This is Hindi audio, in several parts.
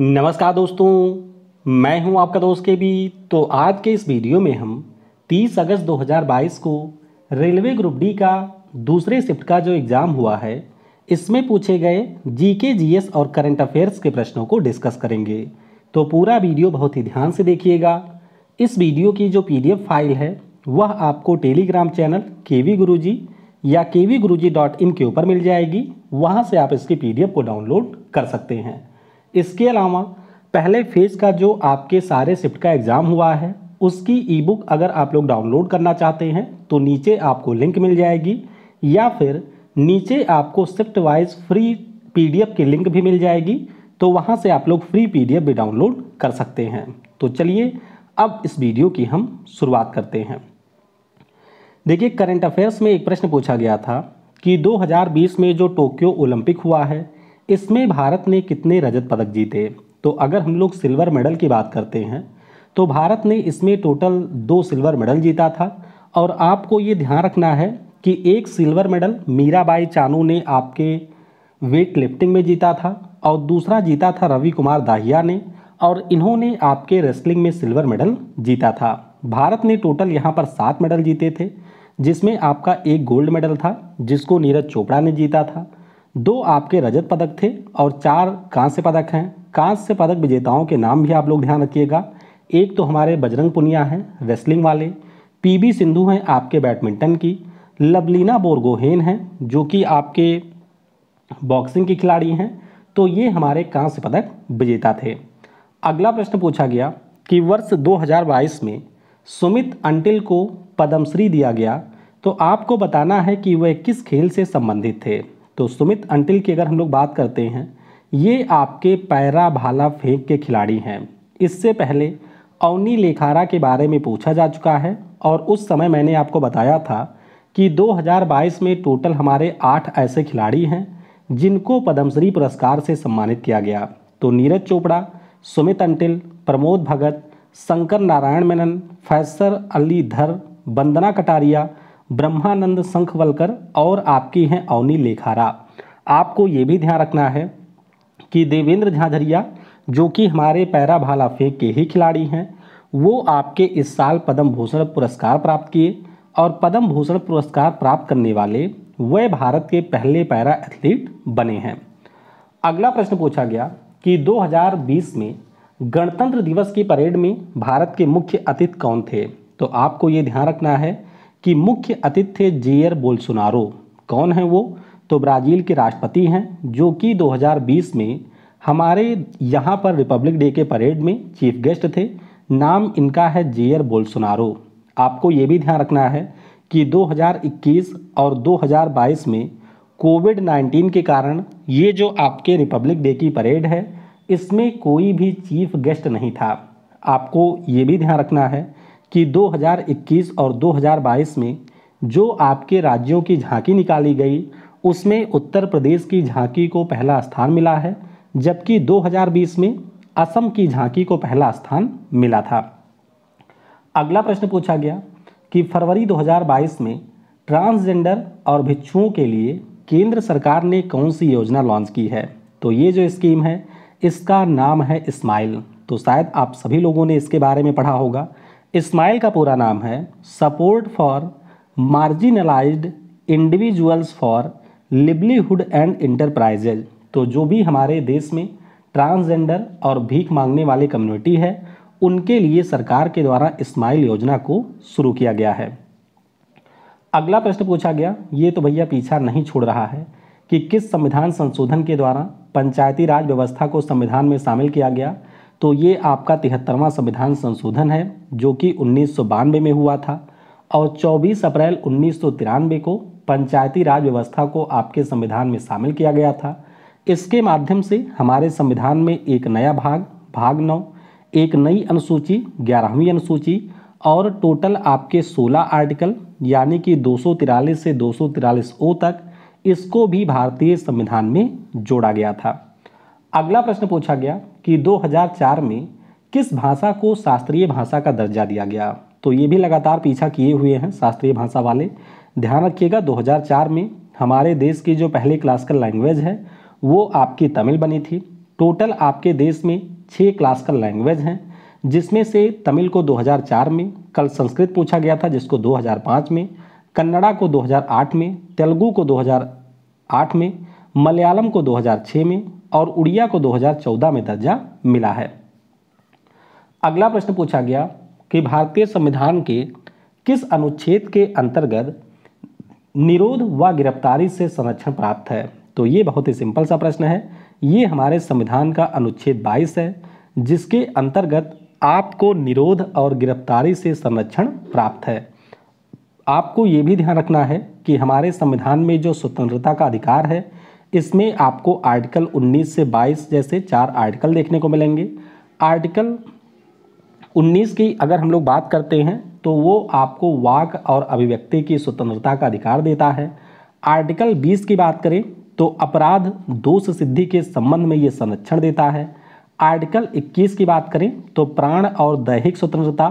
नमस्कार दोस्तों मैं हूं आपका दोस्त के भी तो आज के इस वीडियो में हम 30 अगस्त 2022 को रेलवे ग्रुप डी का दूसरे शिफ्ट का जो एग्ज़ाम हुआ है इसमें पूछे गए जीके जीएस और करंट अफेयर्स के प्रश्नों को डिस्कस करेंगे तो पूरा वीडियो बहुत ही ध्यान से देखिएगा इस वीडियो की जो पी फाइल है वह आपको टेलीग्राम चैनल के वी या के वी डॉट इन के ऊपर मिल जाएगी वहाँ से आप इसकी पी को डाउनलोड कर सकते हैं इसके अलावा पहले फेज़ का जो आपके सारे शिफ्ट का एग्ज़ाम हुआ है उसकी ई बुक अगर आप लोग डाउनलोड करना चाहते हैं तो नीचे आपको लिंक मिल जाएगी या फिर नीचे आपको शिफ्ट वाइज फ्री पीडीएफ की लिंक भी मिल जाएगी तो वहाँ से आप लोग फ्री पीडीएफ भी डाउनलोड कर सकते हैं तो चलिए अब इस वीडियो की हम शुरुआत करते हैं देखिए करंट अफेयर्स में एक प्रश्न पूछा गया था कि 2020 में जो टोक्यो ओलंपिक हुआ है इसमें भारत ने कितने रजत पदक जीते तो अगर हम लोग सिल्वर मेडल की बात करते हैं तो भारत ने इसमें टोटल दो सिल्वर मेडल जीता था और आपको ये ध्यान रखना है कि एक सिल्वर मेडल मीराबाई चानू ने आपके वेट लिफ्टिंग में जीता था और दूसरा जीता था रवि कुमार दाहिया ने और इन्होंने आपके रेसलिंग में सिल्वर मेडल जीता था भारत ने टोटल यहाँ पर सात मेडल जीते थे जिसमें आपका एक गोल्ड मेडल था जिसको नीरज चोपड़ा ने जीता था दो आपके रजत पदक थे और चार कांस्य पदक हैं कांस्य पदक विजेताओं के नाम भी आप लोग ध्यान रखिएगा एक तो हमारे बजरंग पुनिया हैं रेसलिंग वाले पी सिंधु हैं आपके बैडमिंटन की लवलीना बोरगोहेन हैं जो कि आपके बॉक्सिंग की खिलाड़ी हैं तो ये हमारे कांस्य पदक विजेता थे अगला प्रश्न पूछा गया कि वर्ष 2022 में सुमित अंटिल को पद्मश्री दिया गया तो आपको बताना है कि वह किस खेल से संबंधित थे तो सुमित अंटिल की अगर हम लोग बात करते हैं ये आपके पैरा भाला फेंक के खिलाड़ी हैं इससे पहले अवनी लेखारा के बारे में पूछा जा चुका है और उस समय मैंने आपको बताया था कि 2022 में टोटल हमारे आठ ऐसे खिलाड़ी हैं जिनको पद्मश्री पुरस्कार से सम्मानित किया गया तो नीरज चोपड़ा सुमित अंटिल प्रमोद भगत शंकर नारायण मेनन फैसर अली धर वंदना कटारिया ब्रह्मानंद शंखवलकर और आपकी हैं अवनी लेखारा आपको ये भी ध्यान रखना है कि देवेंद्र झाझरिया जो कि हमारे पैरा भाला फेंक के ही खिलाड़ी हैं वो आपके इस साल पद्म भूषण पुरस्कार प्राप्त किए और पद्म भूषण पुरस्कार प्राप्त करने वाले वह भारत के पहले पैरा एथलीट बने हैं अगला प्रश्न पूछा गया कि 2020 में गणतंत्र दिवस की परेड में भारत के मुख्य अतिथि कौन थे तो आपको ये ध्यान रखना है कि मुख्य अतिथि जेयर बोलसुनारो कौन है वो तो ब्राज़ील के राष्ट्रपति हैं जो कि 2020 में हमारे यहाँ पर रिपब्लिक डे के परेड में चीफ गेस्ट थे नाम इनका है जेयर बोलसुनारो आपको ये भी ध्यान रखना है कि 2021 और 2022 में कोविड 19 के कारण ये जो आपके रिपब्लिक डे की परेड है इसमें कोई भी चीफ गेस्ट नहीं था आपको ये भी ध्यान रखना है कि 2021 और 2022 में जो आपके राज्यों की झांकी निकाली गई उसमें उत्तर प्रदेश की झांकी को पहला स्थान मिला है जबकि 2020 में असम की झांकी को पहला स्थान मिला था अगला प्रश्न पूछा गया कि फरवरी 2022 में ट्रांसजेंडर और भिक्षुओं के लिए केंद्र सरकार ने कौन सी योजना लॉन्च की है तो ये जो स्कीम है इसका नाम है इस्माइल तो शायद आप सभी लोगों ने इसके बारे में पढ़ा होगा इस्माइल का पूरा नाम है support for marginalised individuals for livelihood and enterprises तो जो भी हमारे देश में ट्रांसजेंडर और भीख मांगने वाली कम्युनिटी है उनके लिए सरकार के द्वारा इस्माइल योजना को शुरू किया गया है अगला प्रश्न पूछा गया ये तो भैया पीछा नहीं छोड़ रहा है कि किस संविधान संशोधन के द्वारा पंचायती राज व्यवस्था को संविधान में शामिल किया गया तो ये आपका तिहत्तरवां संविधान संशोधन है जो कि उन्नीस में हुआ था और 24 अप्रैल उन्नीस को पंचायती राज व्यवस्था को आपके संविधान में शामिल किया गया था इसके माध्यम से हमारे संविधान में एक नया भाग भाग नौ एक नई अनुसूची ग्यारहवीं अनुसूची और टोटल आपके 16 आर्टिकल यानी कि दो से दो ओ तक इसको भी भारतीय संविधान में जोड़ा गया था अगला प्रश्न पूछा गया कि 2004 में किस भाषा को शास्त्रीय भाषा का दर्जा दिया गया तो ये भी लगातार पीछा किए हुए हैं शास्त्रीय भाषा वाले ध्यान रखिएगा 2004 में हमारे देश की जो पहली क्लासिकल लैंग्वेज है वो आपकी तमिल बनी थी टोटल आपके देश में छः क्लासिकल लैंग्वेज हैं जिसमें से तमिल को 2004 में कल संस्कृत पूछा गया था जिसको 2005 में कन्नड़ा को 2008 में तेलुगू को 2008 में मलयालम को 2006 में और उड़िया को 2014 में दर्जा मिला है अगला प्रश्न पूछा गया कि भारतीय संविधान के किस अनुच्छेद के अंतर्गत निरोध व गिरफ्तारी से संरक्षण प्राप्त है तो ये बहुत ही सिंपल सा प्रश्न है ये हमारे संविधान का अनुच्छेद 22 है जिसके अंतर्गत आपको निरोध और गिरफ्तारी से संरक्षण प्राप्त है आपको ये भी ध्यान रखना है कि हमारे संविधान में जो स्वतंत्रता का अधिकार है इसमें आपको आर्टिकल 19 से 22 जैसे चार आर्टिकल देखने को मिलेंगे आर्टिकल 19 की अगर हम लोग बात करते हैं तो वो आपको वाक और अभिव्यक्ति की स्वतंत्रता का अधिकार देता है आर्टिकल 20 की बात करें तो अपराध दोष सिद्धि के संबंध में ये संरक्षण देता है आर्टिकल 21 की बात करें तो प्राण और दैहिक स्वतंत्रता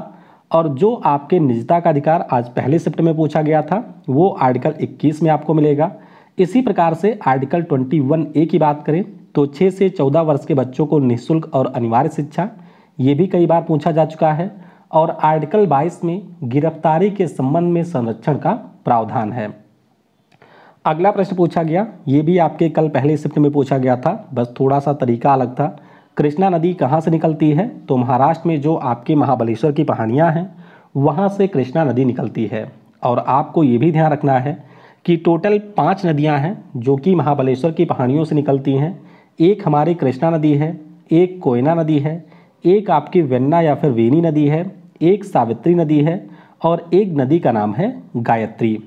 और जो आपके निजता का अधिकार आज पहले शिफ्ट में पूछा गया था वो आर्टिकल 21 में आपको मिलेगा इसी प्रकार से आर्टिकल 21 ए की बात करें तो 6 से 14 वर्ष के बच्चों को निःशुल्क और अनिवार्य शिक्षा ये भी कई बार पूछा जा चुका है और आर्टिकल 22 में गिरफ्तारी के संबंध में संरक्षण का प्रावधान है अगला प्रश्न पूछा गया ये भी आपके कल पहले शिफ्ट में पूछा गया था बस थोड़ा सा तरीका अलग था कृष्णा नदी कहाँ से निकलती है तो महाराष्ट्र में जो आपके महाबलेश्वर की पहाड़ियाँ हैं वहाँ से कृष्णा नदी निकलती है और आपको ये भी ध्यान रखना है कि टोटल पाँच नदियाँ हैं जो कि महाबलेश्वर की पहाड़ियों से निकलती हैं एक हमारी कृष्णा नदी है एक कोयना नदी है एक आपकी वेन्ना या फिर वेनी नदी है एक सावित्री नदी है और एक नदी का नाम है गायत्री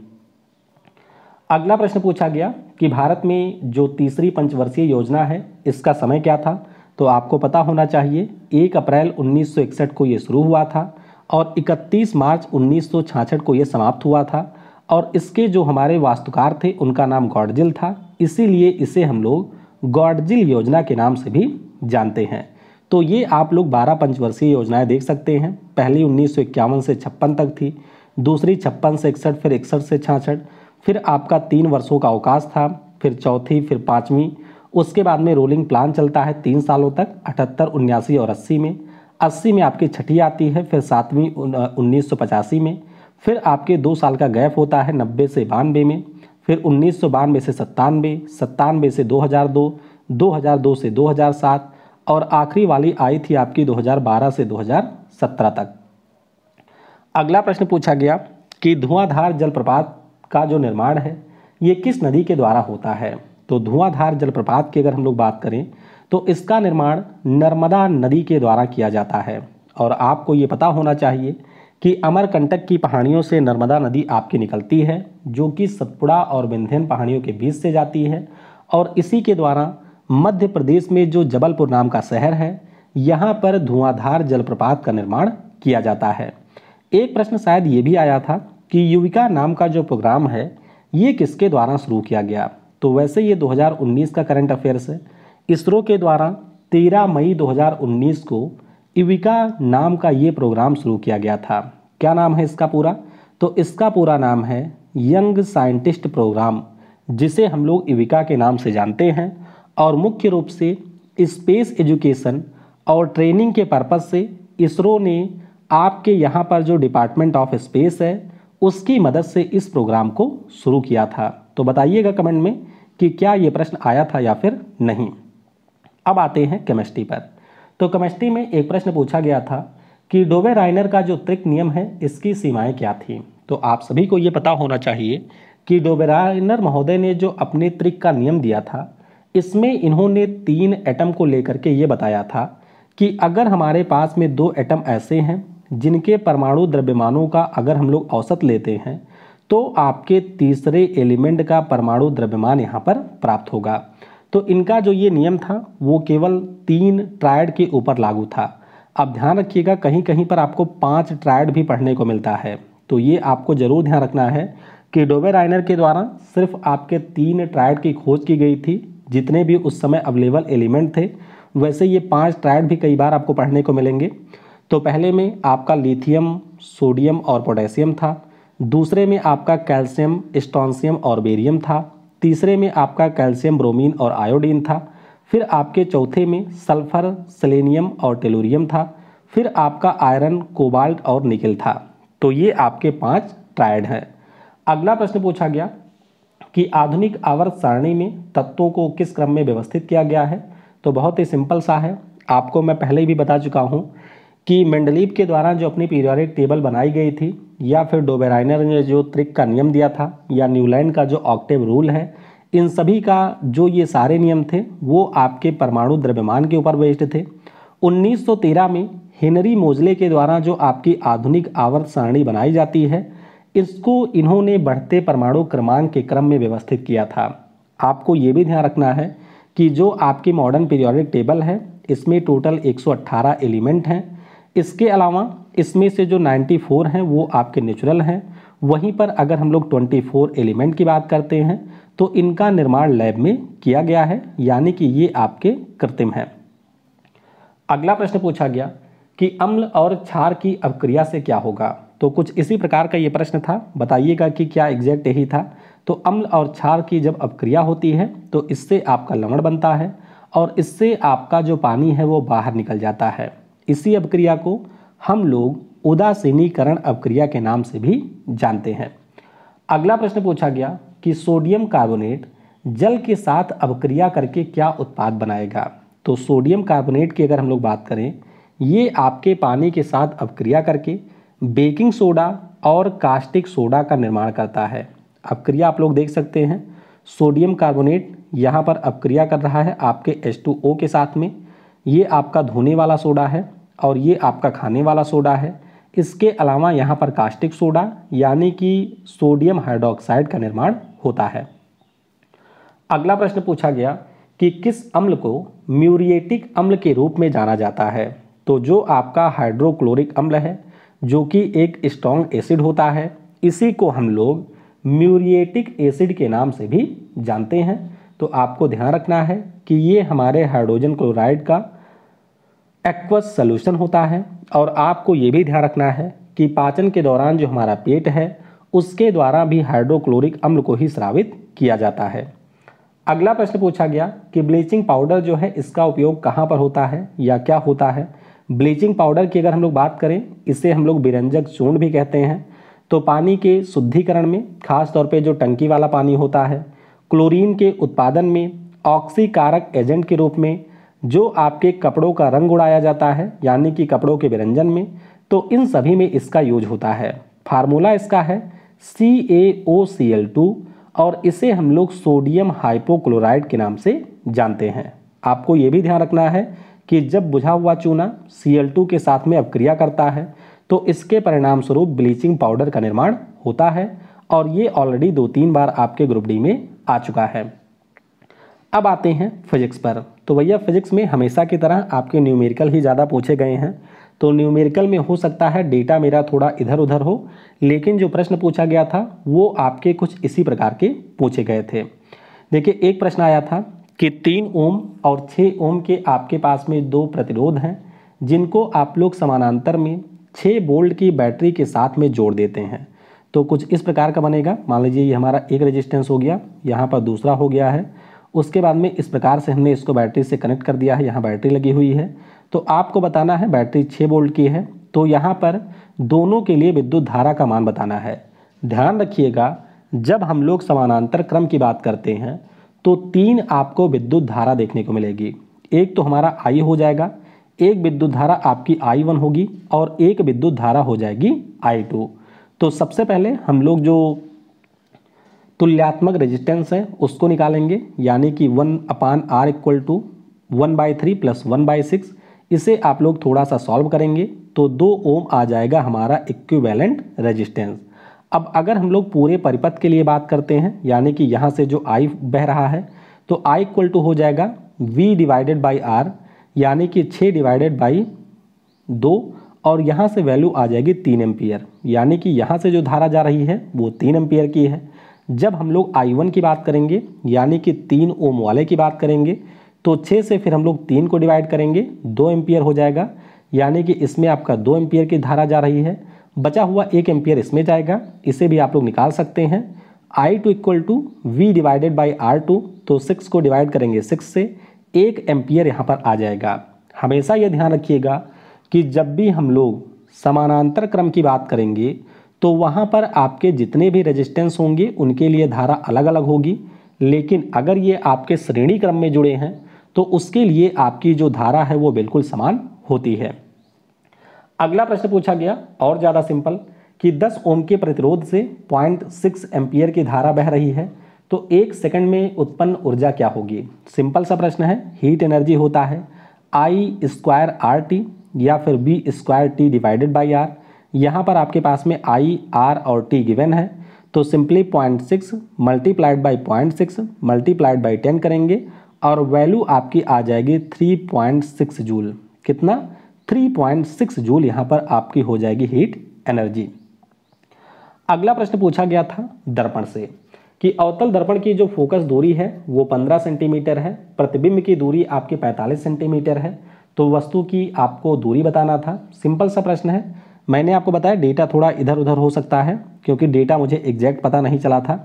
अगला प्रश्न पूछा गया कि भारत में जो तीसरी पंचवर्षीय योजना है इसका समय क्या था तो आपको पता होना चाहिए एक अप्रैल 1961 को ये शुरू हुआ था और 31 मार्च उन्नीस को ये समाप्त हुआ था और इसके जो हमारे वास्तुकार थे उनका नाम गॉडजिल था इसीलिए इसे हम लोग गॉडजिल योजना के नाम से भी जानते हैं तो ये आप लोग 12 पंचवर्षीय योजनाएं देख सकते हैं पहली उन्नीस से छप्पन तक थी दूसरी छप्पन से इकसठ फिर इकसठ से छाछठ फिर आपका तीन वर्षों का अवकाश था फिर चौथी फिर पाँचवीं उसके बाद में रोलिंग प्लान चलता है तीन सालों तक अठहत्तर उन्यासी और अस्सी में अस्सी में आपकी छठी आती है फिर सातवीं उन्नीस में फिर आपके दो साल का गैप होता है नब्बे से बानवे में फिर उन्नीस सौ बानवे से सत्तानवे सत्तानवे से दो दो दो हजार हजार दो से दो हजार सात और आखिरी वाली आई थी आपकी दो हजार बारह से दो हजार सत्रह तक अगला प्रश्न पूछा गया कि धुआंधार जलप्रपात का जो निर्माण है ये किस नदी के द्वारा होता है तो धुआंधार जलप्रपात की अगर हम लोग बात करें तो इसका निर्माण नर्मदा नदी के द्वारा किया जाता है और आपको ये पता होना चाहिए कि अमरकंटक की पहाड़ियों से नर्मदा नदी आपकी निकलती है जो कि सतपुड़ा और विंध्यन पहाड़ियों के बीच से जाती है और इसी के द्वारा मध्य प्रदेश में जो जबलपुर नाम का शहर है यहाँ पर धुआंधार जलप्रपात का निर्माण किया जाता है एक प्रश्न शायद ये भी आया था कि युविका नाम का जो प्रोग्राम है ये किसके द्वारा शुरू किया गया तो वैसे ये 2019 का करंट अफेयर्स है इसरो के द्वारा 13 मई 2019 को युविका नाम का ये प्रोग्राम शुरू किया गया था क्या नाम है इसका पूरा तो इसका पूरा नाम है यंग साइंटिस्ट प्रोग्राम जिसे हम लोग इविका के नाम से जानते हैं और मुख्य रूप से स्पेस एजुकेशन और ट्रेनिंग के पर्पज़ से इसरो ने आपके यहाँ पर जो डिपार्टमेंट ऑफ स्पेस है उसकी मदद से इस प्रोग्राम को शुरू किया था तो बताइएगा कमेंट में कि क्या ये प्रश्न आया था या फिर नहीं अब आते हैं केमिस्ट्री पर तो केमिस्ट्री में एक प्रश्न पूछा गया था कि डोबे राइनर का जो त्रिक नियम है इसकी सीमाएं क्या थी तो आप सभी को ये पता होना चाहिए कि डोबे राइनर महोदय ने जो अपने त्रिक का नियम दिया था इसमें इन्होंने तीन एटम को लेकर के ये बताया था कि अगर हमारे पास में दो एटम ऐसे हैं जिनके परमाणु द्रव्यमानों का अगर हम लोग औसत लेते हैं तो आपके तीसरे एलिमेंट का परमाणु द्रव्यमान यहाँ पर प्राप्त होगा तो इनका जो ये नियम था वो केवल तीन ट्रायड के ऊपर लागू था आप ध्यान रखिएगा कहीं कहीं पर आपको पाँच ट्रायड भी पढ़ने को मिलता है तो ये आपको ज़रूर ध्यान रखना है कि डोबे राइनर के द्वारा सिर्फ आपके तीन ट्रायड की खोज की गई थी जितने भी उस समय अवेलेबल एलिमेंट थे वैसे ये पांच ट्रायड भी कई बार आपको पढ़ने को मिलेंगे तो पहले में आपका लिथियम सोडियम और पोटेशियम था दूसरे में आपका कैल्शियम स्टॉन्सियम और बेरियम था तीसरे में आपका कैल्शियम ब्रोमीन और आयोडीन था फिर आपके चौथे में सल्फर सेलेनियम और टेलोरियम था फिर आपका आयरन कोबाल्ट और निकल था तो ये आपके पांच ट्रायड हैं अगला प्रश्न पूछा गया कि आधुनिक आवर्त सारणी में तत्वों को किस क्रम में व्यवस्थित किया गया है तो बहुत ही सिंपल सा है आपको मैं पहले भी बता चुका हूँ कि मेंडलीप के द्वारा जो अपनी पीरियोडिक टेबल बनाई गई थी या फिर डोबेराइनर ने जो त्रिक का नियम दिया था या न्यूलैंड का जो ऑक्टिव रूल है इन सभी का जो ये सारे नियम थे वो आपके परमाणु द्रव्यमान के ऊपर बेस्ड थे 1913 में हेनरी मोजले के द्वारा जो आपकी आधुनिक आवर्त सारणी बनाई जाती है इसको इन्होंने बढ़ते परमाणु क्रमांक के क्रम में व्यवस्थित किया था आपको ये भी ध्यान रखना है कि जो आपकी मॉडर्न पीरियोडिक टेबल है इसमें टोटल 118 एलिमेंट हैं इसके अलावा इसमें से जो 94 हैं वो आपके नेचुरल हैं वहीं पर अगर हम लोग 24 एलिमेंट की बात करते हैं तो इनका निर्माण लैब में किया गया है यानी कि ये आपके कृत्रिम हैं अगला प्रश्न पूछा गया कि अम्ल और क्षार की अवक्रिया से क्या होगा तो कुछ इसी प्रकार का ये प्रश्न था बताइएगा कि क्या एग्जैक्ट यही था तो अम्ल और क्षार की जब अवक्रिया होती है तो इससे आपका लवण बनता है और इससे आपका जो पानी है वो बाहर निकल जाता है इसी अवक्रिया को हम लोग उदासीनीकरण अवक्रिया के नाम से भी जानते हैं अगला प्रश्न पूछा गया कि सोडियम कार्बोनेट जल के साथ अपक्रिया करके क्या उत्पाद बनाएगा तो सोडियम कार्बोनेट की अगर हम लोग बात करें ये आपके पानी के साथ अपक्रिया करके बेकिंग सोडा और कास्टिक सोडा का निर्माण करता है अपक्रिया आप लोग देख सकते हैं सोडियम कार्बोनेट यहाँ पर अपक्रिया कर रहा है आपके H2O के साथ में ये आपका धोने वाला सोडा है और ये आपका खाने वाला सोडा है इसके अलावा यहाँ पर कास्टिक सोडा यानी कि सोडियम हाइड्रोक्साइड का निर्माण होता है अगला प्रश्न पूछा गया कि किस अम्ल को म्यूरिएटिक अम्ल के रूप में जाना जाता है तो जो आपका हाइड्रोक्लोरिक अम्ल है जो कि एक स्ट्रॉन्ग एसिड होता है इसी को हम लोग म्यूरिएटिक एसिड के नाम से भी जानते हैं तो आपको ध्यान रखना है कि ये हमारे हाइड्रोजन क्लोराइड का एक्वस सोल्यूशन होता है और आपको ये भी ध्यान रखना है कि पाचन के दौरान जो हमारा पेट है उसके द्वारा भी हाइड्रोक्लोरिक अम्ल को ही स्रावित किया जाता है अगला प्रश्न पूछा गया कि ब्लीचिंग पाउडर जो है इसका उपयोग कहाँ पर होता है या क्या होता है ब्लीचिंग पाउडर की अगर हम लोग बात करें इसे हम लोग बिरंजक चूर्ण भी कहते हैं तो पानी के शुद्धिकरण में खासतौर पर जो टंकी वाला पानी होता है क्लोरीन के उत्पादन में ऑक्सीकारक एजेंट के रूप में जो आपके कपड़ों का रंग उड़ाया जाता है यानी कि कपड़ों के व्यंजन में तो इन सभी में इसका यूज होता है फार्मूला इसका है सी ए ओ सी एल टू और इसे हम लोग सोडियम हाइपोक्लोराइड के नाम से जानते हैं आपको ये भी ध्यान रखना है कि जब बुझा हुआ चूना सी एल टू के साथ में अपक्रिया करता है तो इसके परिणाम स्वरूप ब्लीचिंग पाउडर का निर्माण होता है और ये ऑलरेडी दो तीन बार आपके ग्रुप डी में आ चुका है अब आते हैं फिजिक्स पर तो भैया फिजिक्स में हमेशा की तरह आपके न्यूमेरिकल ही ज़्यादा पूछे गए हैं तो न्यूमेरिकल में हो सकता है डेटा मेरा थोड़ा इधर उधर हो लेकिन जो प्रश्न पूछा गया था वो आपके कुछ इसी प्रकार के पूछे गए थे देखिए एक प्रश्न आया था कि तीन ओम और छः ओम के आपके पास में दो प्रतिरोध हैं जिनको आप लोग समानांतर में छः बोल्ट की बैटरी के साथ में जोड़ देते हैं तो कुछ इस प्रकार का बनेगा मान लीजिए ये हमारा एक रेजिस्टेंस हो गया यहाँ पर दूसरा हो गया है उसके बाद में इस प्रकार से हमने इसको बैटरी से कनेक्ट कर दिया है यहाँ बैटरी लगी हुई है तो आपको बताना है बैटरी छः वोल्ट की है तो यहाँ पर दोनों के लिए विद्युत धारा का मान बताना है ध्यान रखिएगा जब हम लोग समानांतर क्रम की बात करते हैं तो तीन आपको विद्युत धारा देखने को मिलेगी एक तो हमारा आई हो जाएगा एक विद्युत धारा आपकी आई वन होगी और एक विद्युत धारा हो जाएगी आई टू तो सबसे पहले हम लोग जो तुल्यात्मक रेजिस्टेंस है उसको निकालेंगे यानी कि one upon R equal to one by three plus one by six इसे आप लोग थोड़ा सा सॉल्व करेंगे तो दो ओम आ जाएगा हमारा इक्विवेलेंट रेजिस्टेंस अब अगर हम लोग पूरे परिपथ के लिए बात करते हैं यानी कि यहाँ से जो आई बह रहा है तो आई इक्वल टू हो जाएगा वी डिवाइडेड बाई आर यानी कि छः डिवाइडेड बाई दो और यहाँ से वैल्यू आ जाएगी तीन एम्पियर यानी कि यहाँ से जो धारा जा रही है वो तीन एम्पियर की है जब हम लोग आई वन की बात करेंगे यानी कि तीन ओम वाले की बात करेंगे तो छः से फिर हम लोग तीन को डिवाइड करेंगे दो एम्पियर हो जाएगा यानी कि इसमें आपका दो एम्पियर की धारा जा रही है बचा हुआ एक एम्पियर इसमें जाएगा इसे भी आप लोग निकाल सकते हैं I two equal to V divided by R two तो सिक्स को डिवाइड करेंगे सिक्स से एक एम्पियर यहाँ पर आ जाएगा हमेशा ये ध्यान रखिएगा कि जब भी हम लोग समानांतर क्रम की बात करेंगे तो वहाँ पर आपके जितने भी रेजिस्टेंस होंगे उनके लिए धारा अलग अलग होगी लेकिन अगर ये आपके श्रेणी क्रम में जुड़े हैं तो उसके लिए आपकी जो धारा है वो बिल्कुल समान होती है अगला प्रश्न पूछा गया और ज़्यादा सिंपल कि 10 ओम के प्रतिरोध से 0.6 एम्पियर की धारा बह रही है तो एक सेकंड में उत्पन्न ऊर्जा क्या होगी सिंपल सा प्रश्न है हीट एनर्जी होता है आई स्क्वायर आर टी या फिर B square T divided by R यहाँ पर आपके पास में आई आर और टी गिवन है तो simply point six multiplied by point six multiplied by ten करेंगे और वैल्यू आपकी आ जाएगी थ्री पॉइंट सिक्स जूल कितना थ्री पॉइंट सिक्स जूल यहाँ पर आपकी हो जाएगी हीट एनर्जी अगला प्रश्न पूछा गया था दर्पण से कि अवतल दर्पण की जो फोकस दूरी है वो पंद्रह सेंटीमीटर है प्रतिबिंब की दूरी आपकी पैंतालीस सेंटीमीटर है तो वस्तु की आपको दूरी बताना था सिंपल सा प्रश्न है मैंने आपको बताया डेटा थोड़ा इधर उधर हो सकता है क्योंकि डेटा मुझे एग्जैक्ट पता नहीं चला था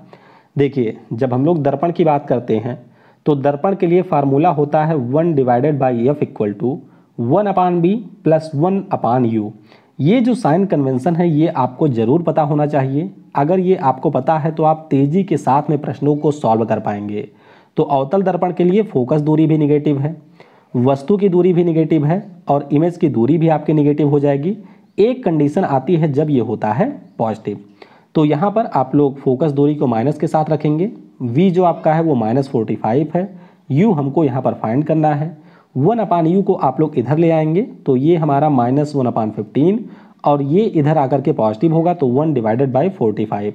देखिए जब हम लोग दर्पण की बात करते हैं तो दर्पण के लिए फार्मूला होता है one divided by F equal to one upon B plus one upon U ये जो साइन कन्वेंसन है ये आपको ज़रूर पता होना चाहिए अगर ये आपको पता है तो आप तेज़ी के साथ में प्रश्नों को सॉल्व कर पाएंगे तो अवतल दर्पण के लिए फोकस दूरी भी निगेटिव है वस्तु की दूरी भी निगेटिव है और इमेज की दूरी भी आपकी निगेटिव हो जाएगी एक कंडीशन आती है जब ये होता है पॉजिटिव तो यहाँ पर आप लोग फोकस दूरी को माइनस के साथ रखेंगे वी जो आपका है वो माइनस फोर्टी फाइव है यू हमको यहाँ पर फाइंड करना है वन अपान यू को आप लोग इधर ले आएंगे तो ये हमारा माइनस वन अपान फिफ्टीन और ये इधर आकर के पॉजिटिव होगा तो one divided by forty five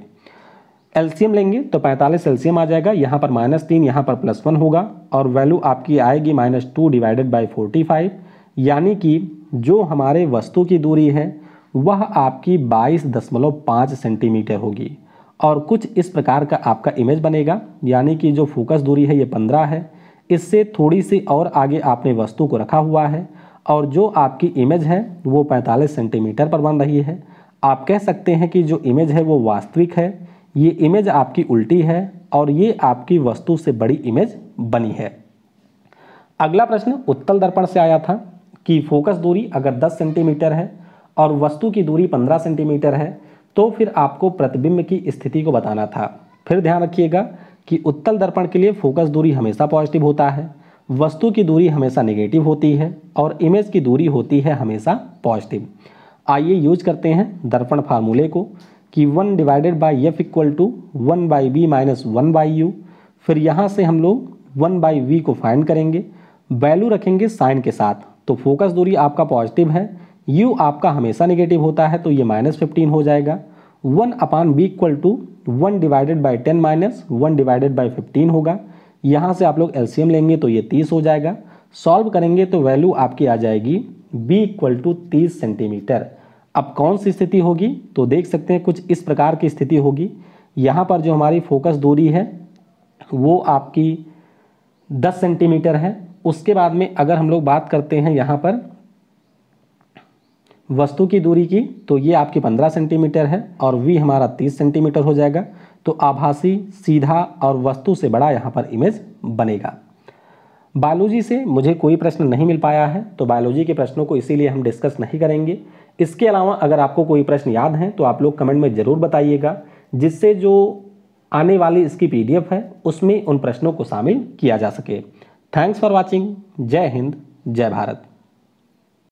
एल्सीयम लेंगे तो पैंतालीस एल्सीयम आ जाएगा यहाँ पर माइनस तीन यहाँ पर प्लस वन होगा और वैल्यू आपकी आएगी minus two divided by forty five यानी कि जो हमारे वस्तु की दूरी है वह आपकी 22.5 सेंटीमीटर होगी और कुछ इस प्रकार का आपका इमेज बनेगा यानी कि जो फोकस दूरी है ये 15 है इससे थोड़ी सी और आगे आपने वस्तु को रखा हुआ है और जो आपकी इमेज है वो 45 सेंटीमीटर पर बन रही है आप कह सकते हैं कि जो इमेज है वो वास्तविक है ये इमेज आपकी उल्टी है और ये आपकी वस्तु से बड़ी इमेज बनी है अगला प्रश्न उत्तल दर्पण से आया था कि फोकस दूरी अगर 10 सेंटीमीटर है और वस्तु की दूरी 15 सेंटीमीटर है तो फिर आपको प्रतिबिंब की स्थिति को बताना था फिर ध्यान रखिएगा कि उत्तल दर्पण के लिए फोकस दूरी हमेशा पॉजिटिव होता है वस्तु की दूरी हमेशा निगेटिव होती है और इमेज की दूरी होती है हमेशा पॉजिटिव आइए यूज करते हैं दर्पण फार्मूले को कि one divided by F equal to one by B minus one by U फिर यहाँ से हम लोग वन बाई वी को फाइंड करेंगे वैल्यू रखेंगे साइन के साथ तो फोकस दूरी आपका पॉजिटिव है यू आपका हमेशा नेगेटिव होता है तो ये माइनस फिफ्टीन हो जाएगा one upon B equal to one divided by ten minus one divided by fifteen होगा यहाँ से आप लोग एलसीएम लेंगे तो ये तीस हो जाएगा सॉल्व करेंगे तो वैल्यू आपकी आ जाएगी बी इक्वल टू तीस सेंटीमीटर अब कौन सी स्थिति होगी तो देख सकते हैं कुछ इस प्रकार की स्थिति होगी यहाँ पर जो हमारी फोकस दूरी है वो आपकी दस सेंटीमीटर है उसके बाद में अगर हम लोग बात करते हैं यहाँ पर वस्तु की दूरी की तो ये आपकी 15 सेंटीमीटर है और वी हमारा 30 सेंटीमीटर हो जाएगा तो आभासी सीधा और वस्तु से बड़ा यहाँ पर इमेज बनेगा बायोलॉजी से मुझे कोई प्रश्न नहीं मिल पाया है तो बायोलॉजी के प्रश्नों को इसीलिए हम डिस्कस नहीं करेंगे इसके अलावा अगर आपको कोई प्रश्न याद हैं तो आप लोग कमेंट में ज़रूर बताइएगा जिससे जो आने वाली इसकी पीडीएफ है उसमें उन प्रश्नों को शामिल किया जा सके थैंक्स फॉर वॉचिंग जय हिंद जय भारत